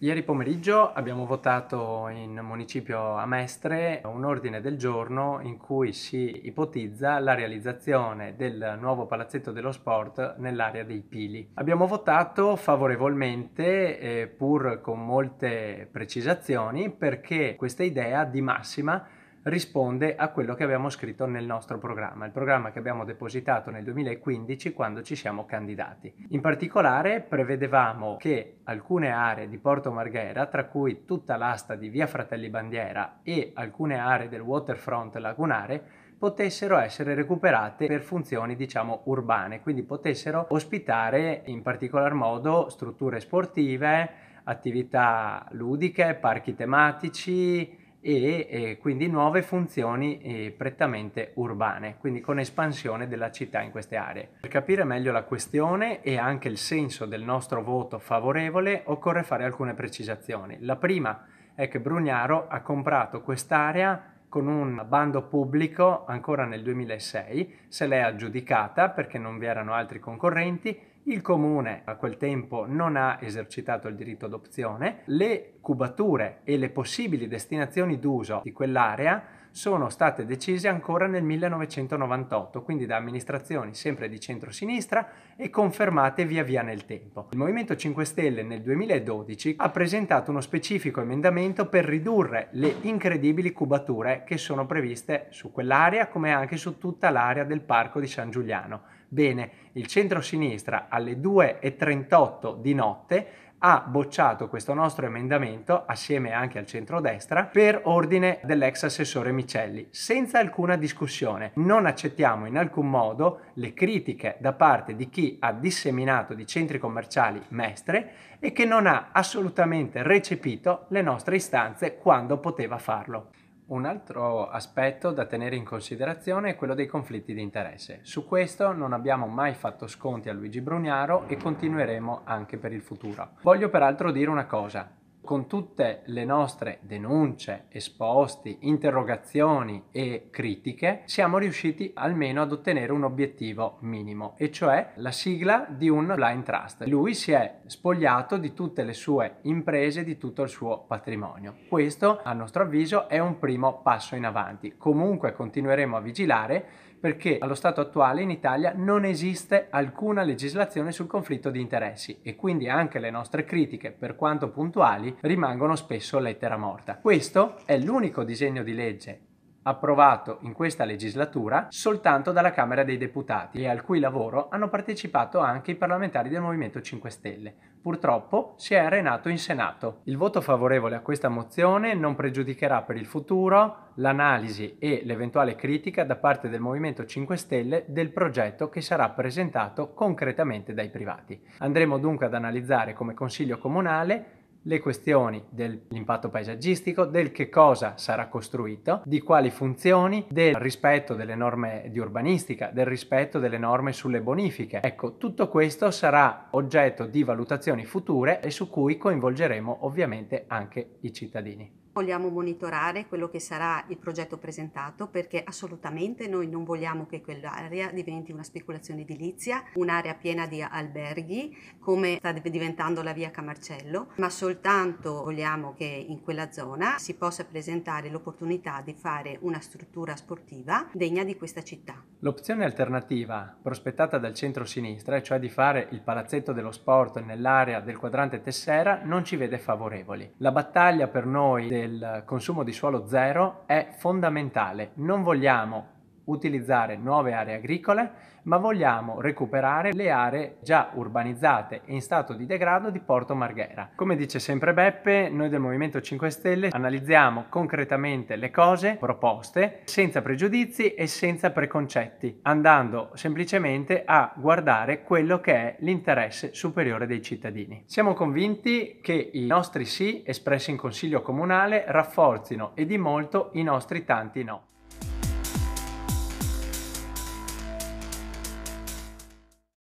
Ieri pomeriggio abbiamo votato in municipio a Mestre un ordine del giorno in cui si ipotizza la realizzazione del nuovo palazzetto dello sport nell'area dei Pili. Abbiamo votato favorevolmente eh, pur con molte precisazioni perché questa idea di massima risponde a quello che abbiamo scritto nel nostro programma, il programma che abbiamo depositato nel 2015 quando ci siamo candidati. In particolare prevedevamo che alcune aree di Porto Marghera, tra cui tutta l'asta di Via Fratelli Bandiera e alcune aree del waterfront lagunare, potessero essere recuperate per funzioni diciamo urbane, quindi potessero ospitare in particolar modo strutture sportive, attività ludiche, parchi tematici, e eh, quindi nuove funzioni eh, prettamente urbane, quindi con espansione della città in queste aree. Per capire meglio la questione e anche il senso del nostro voto favorevole occorre fare alcune precisazioni. La prima è che Brugnaro ha comprato quest'area con un bando pubblico ancora nel 2006, se l'è aggiudicata perché non vi erano altri concorrenti, il comune a quel tempo non ha esercitato il diritto d'opzione, le cubature e le possibili destinazioni d'uso di quell'area sono state decise ancora nel 1998, quindi da amministrazioni sempre di centro-sinistra e confermate via via nel tempo. Il Movimento 5 Stelle nel 2012 ha presentato uno specifico emendamento per ridurre le incredibili cubature che sono previste su quell'area come anche su tutta l'area del Parco di San Giuliano. Bene, il centro-sinistra alle 2.38 di notte ha bocciato questo nostro emendamento assieme anche al centrodestra per ordine dell'ex assessore Micelli senza alcuna discussione. Non accettiamo in alcun modo le critiche da parte di chi ha disseminato di centri commerciali Mestre e che non ha assolutamente recepito le nostre istanze quando poteva farlo. Un altro aspetto da tenere in considerazione è quello dei conflitti di interesse. Su questo non abbiamo mai fatto sconti a Luigi Brugnaro e continueremo anche per il futuro. Voglio peraltro dire una cosa, con tutte le nostre denunce, esposti, interrogazioni e critiche, siamo riusciti almeno ad ottenere un obiettivo minimo, e cioè la sigla di un blind trust. Lui si è spogliato di tutte le sue imprese, di tutto il suo patrimonio. Questo, a nostro avviso, è un primo passo in avanti. Comunque continueremo a vigilare perché allo stato attuale in Italia non esiste alcuna legislazione sul conflitto di interessi e quindi anche le nostre critiche, per quanto puntuali, rimangono spesso lettera morta. Questo è l'unico disegno di legge approvato in questa legislatura soltanto dalla Camera dei Deputati e al cui lavoro hanno partecipato anche i parlamentari del Movimento 5 Stelle. Purtroppo si è arenato in Senato. Il voto favorevole a questa mozione non pregiudicherà per il futuro l'analisi e l'eventuale critica da parte del Movimento 5 Stelle del progetto che sarà presentato concretamente dai privati. Andremo dunque ad analizzare come Consiglio Comunale le questioni dell'impatto paesaggistico, del che cosa sarà costruito, di quali funzioni, del rispetto delle norme di urbanistica, del rispetto delle norme sulle bonifiche. Ecco, tutto questo sarà oggetto di valutazioni future e su cui coinvolgeremo ovviamente anche i cittadini vogliamo monitorare quello che sarà il progetto presentato perché assolutamente noi non vogliamo che quell'area diventi una speculazione edilizia, un'area piena di alberghi come sta diventando la via Camarcello, ma soltanto vogliamo che in quella zona si possa presentare l'opportunità di fare una struttura sportiva degna di questa città. L'opzione alternativa prospettata dal centro-sinistra, cioè di fare il palazzetto dello sport nell'area del quadrante Tessera, non ci vede favorevoli. La battaglia per noi del del consumo di suolo zero è fondamentale. Non vogliamo utilizzare nuove aree agricole, ma vogliamo recuperare le aree già urbanizzate e in stato di degrado di Porto Marghera. Come dice sempre Beppe, noi del Movimento 5 Stelle analizziamo concretamente le cose proposte senza pregiudizi e senza preconcetti, andando semplicemente a guardare quello che è l'interesse superiore dei cittadini. Siamo convinti che i nostri sì espressi in Consiglio Comunale rafforzino e di molto i nostri tanti no.